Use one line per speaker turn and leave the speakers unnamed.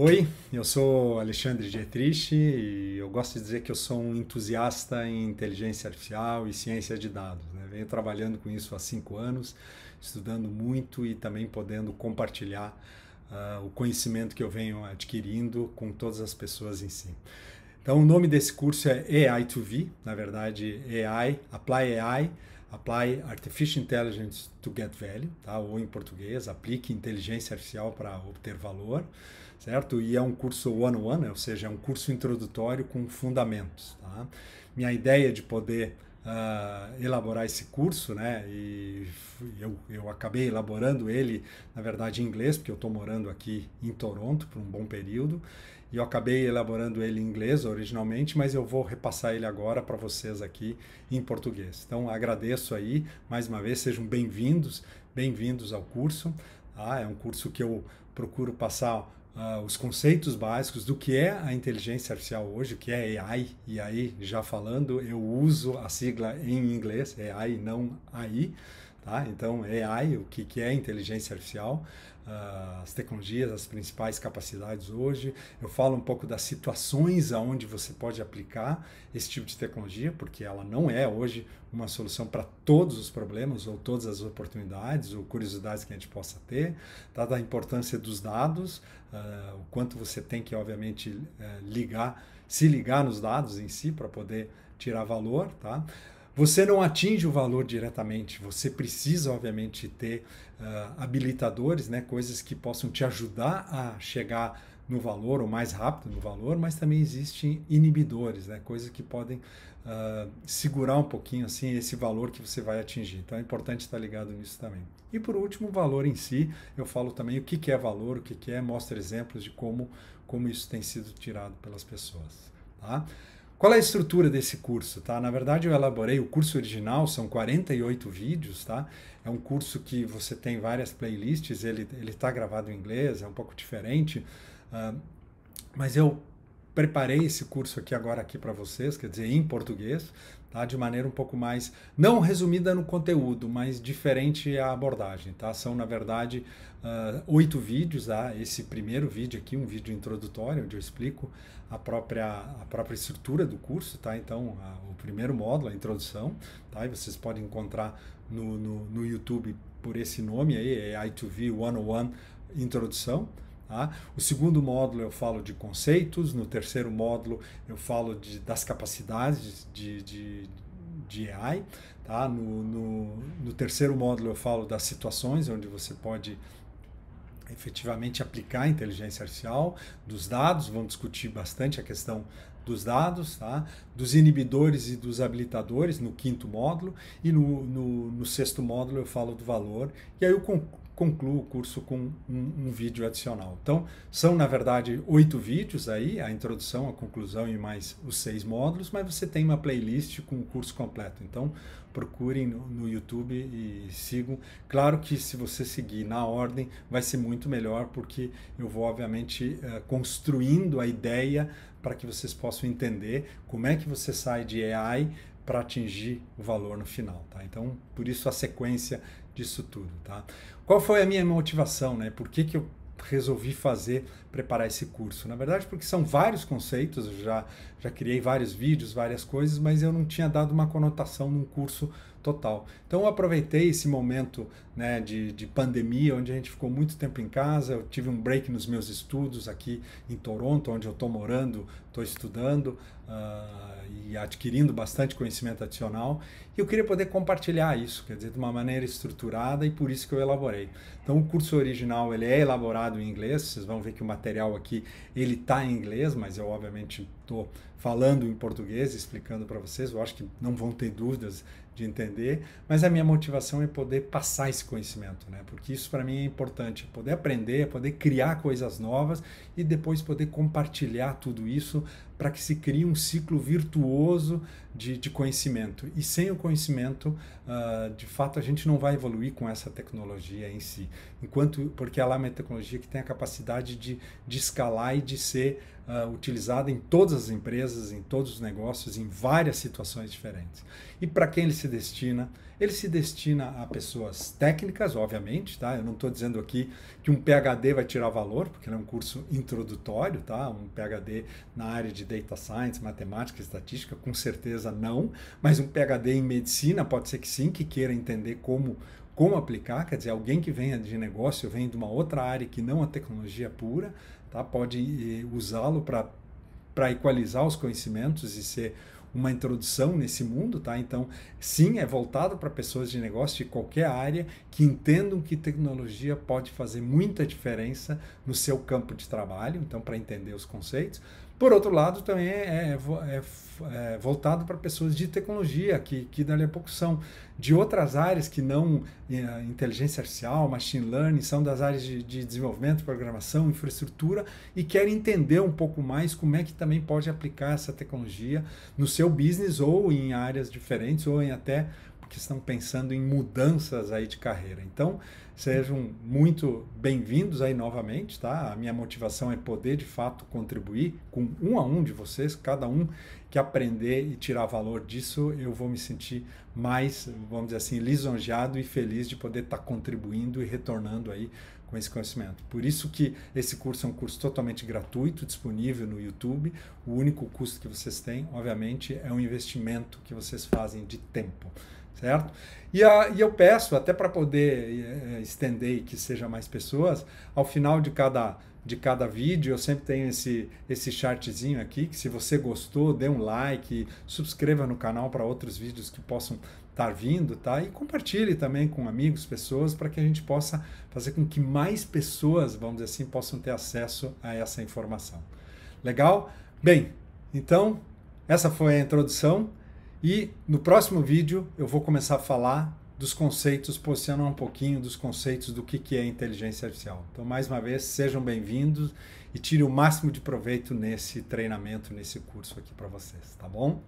Oi, eu sou Alexandre Dietrich e eu gosto de dizer que eu sou um entusiasta em inteligência artificial e ciência de dados. Né? Venho trabalhando com isso há cinco anos, estudando muito e também podendo compartilhar uh, o conhecimento que eu venho adquirindo com todas as pessoas em si. Então, o nome desse curso é AI2V, na verdade, AI, Apply AI Apply Artificial Intelligence to Get Value, tá? ou em português, aplique inteligência artificial para obter valor, certo? E é um curso one-on-one, -on -one, ou seja, é um curso introdutório com fundamentos. Tá? Minha ideia é de poder uh, elaborar esse curso, né? E eu, eu acabei elaborando ele, na verdade, em inglês, porque eu estou morando aqui em Toronto por um bom período. E eu acabei elaborando ele em inglês originalmente, mas eu vou repassar ele agora para vocês aqui em português. Então agradeço aí, mais uma vez, sejam bem-vindos, bem-vindos ao curso. Ah, é um curso que eu procuro passar uh, os conceitos básicos do que é a inteligência artificial hoje, o que é AI, e aí já falando, eu uso a sigla em inglês, é AI, não AI. Tá? Então, AI, o que, que é inteligência artificial, uh, as tecnologias, as principais capacidades hoje. Eu falo um pouco das situações aonde você pode aplicar esse tipo de tecnologia, porque ela não é hoje uma solução para todos os problemas ou todas as oportunidades ou curiosidades que a gente possa ter. Tá? Da importância dos dados, uh, o quanto você tem que, obviamente, uh, ligar, se ligar nos dados em si para poder tirar valor. Tá? Você não atinge o valor diretamente, você precisa, obviamente, ter uh, habilitadores, né, coisas que possam te ajudar a chegar no valor ou mais rápido no valor, mas também existem inibidores, né, coisas que podem uh, segurar um pouquinho assim esse valor que você vai atingir. Então é importante estar ligado nisso também. E por último, o valor em si, eu falo também o que, é valor, o que, é, Mostro exemplos de como, como isso tem sido tirado pelas pessoas. Tá? Qual é a estrutura desse curso? Tá? Na verdade, eu elaborei o curso original, são 48 vídeos. Tá? É um curso que você tem várias playlists, ele está gravado em inglês, é um pouco diferente, uh, mas eu preparei esse curso aqui agora aqui para vocês, quer dizer, em português, tá? De maneira um pouco mais não resumida no conteúdo, mas diferente a abordagem, tá? São na verdade uh, oito vídeos, tá? Esse primeiro vídeo aqui, um vídeo introdutório onde eu explico a própria a própria estrutura do curso, tá? Então a, o primeiro módulo, a introdução, tá? E vocês podem encontrar no, no, no YouTube por esse nome aí, é I2V 101 Introdução. Tá? O segundo módulo eu falo de conceitos, no terceiro módulo eu falo de, das capacidades de, de, de AI, tá? No, no, no, terceiro módulo eu falo das situações onde você pode efetivamente aplicar a inteligência artificial, dos dados, vamos discutir bastante a questão dos dados, tá? dos inibidores e dos habilitadores no quinto módulo, e no, no, no sexto módulo eu falo do valor, e aí eu concluo o curso com um, um, vídeo adicional. Então, são, na verdade, oito vídeos aí, a introdução, a conclusão e mais os seis módulos, mas você tem uma playlist com o curso completo. Então, procurem no, no YouTube e sigam. Claro que se você seguir na ordem, vai ser muito melhor, porque eu vou, obviamente, eh, construindo a ideia para que vocês possam entender como é que você sai de AI para atingir o valor no final. Tá? Então, por isso a sequência disso tudo, tá? Qual foi a minha motivação, né? Por que, que eu resolvi fazer, preparar esse curso? Na verdade, porque são vários conceitos, eu já, já criei vários vídeos, várias coisas, mas eu não tinha dado uma conotação num curso total. Então eu aproveitei esse momento né, de, de pandemia, onde a gente ficou muito tempo em casa, eu tive um break nos meus estudos aqui em Toronto, onde eu estou morando, estou estudando uh, e adquirindo bastante conhecimento adicional, e eu queria poder compartilhar isso, quer dizer, de uma maneira estruturada e por isso que eu elaborei. Então o curso original ele é elaborado em inglês, vocês vão ver que o material aqui ele está em inglês, mas eu obviamente estou falando em português, explicando para vocês, eu acho que não vão ter dúvidas de entender, mas a minha motivação é poder passar esse conhecimento, né? Porque isso para mim é importante, é poder aprender, é poder criar coisas novas e depois poder compartilhar tudo isso para que se crie um ciclo virtuoso de, de conhecimento. E sem o conhecimento, uh, de fato, a gente não vai evoluir com essa tecnologia em si. Enquanto, porque ela é uma tecnologia que tem a capacidade de, de escalar e de ser uh, utilizada em todas as empresas, em todos os negócios, em várias situações diferentes. E para quem ele se destina? Ele se destina a pessoas técnicas, obviamente, tá? Eu não estou dizendo aqui que um PhD vai tirar valor, porque ele é um curso introdutório, tá? Um PhD na área de data science, matemática, estatística, com certeza não, mas um PhD em medicina pode ser que sim, que queira entender como como aplicar, quer dizer, alguém que venha de negócio, vem de uma outra área que não a tecnologia pura, tá? Pode eh, usá-lo para para equalizar os conhecimentos e ser uma introdução nesse mundo, tá? Então, sim, é voltado para pessoas de negócio de qualquer área que entendam que tecnologia pode fazer muita diferença no seu campo de trabalho, então para entender os conceitos, por outro lado, também é, é, é, é voltado para pessoas de tecnologia, que, que dali a pouco são de outras áreas que não é, inteligência artificial, machine learning, são das áreas de, de, desenvolvimento, programação, infraestrutura, e querem entender um pouco mais como é que também pode aplicar essa tecnologia no seu business ou em áreas diferentes ou em até que estão pensando em mudanças aí de carreira. Então, sejam muito bem-vindos aí novamente, tá? A minha motivação é poder de fato contribuir com um a um de vocês, cada um que aprender e tirar valor disso, eu vou me sentir mais, vamos dizer assim, lisonjeado e feliz de poder estar tá contribuindo e retornando aí com esse conhecimento. Por isso que esse curso é um curso totalmente gratuito, disponível no YouTube. O único custo que vocês têm, obviamente, é um investimento que vocês fazem de tempo certo? E, a, e eu peço, até para poder eh, eh, estender e que seja mais pessoas, ao final de cada, de cada vídeo, eu sempre tenho esse, esse chartzinho aqui, que se você gostou, dê um like, subscreva no canal para outros vídeos que possam estar tá vindo, tá? E compartilhe também com amigos, pessoas, para que a gente possa fazer com que mais pessoas, vamos dizer assim, possam ter acesso a essa informação. Legal? Bem, então, essa foi a introdução. E no próximo vídeo eu vou começar a falar dos conceitos, posicionar um pouquinho dos conceitos do que, que é inteligência artificial. Então, mais uma vez, sejam bem-vindos e tire o máximo de proveito nesse treinamento, nesse curso aqui para vocês, tá bom?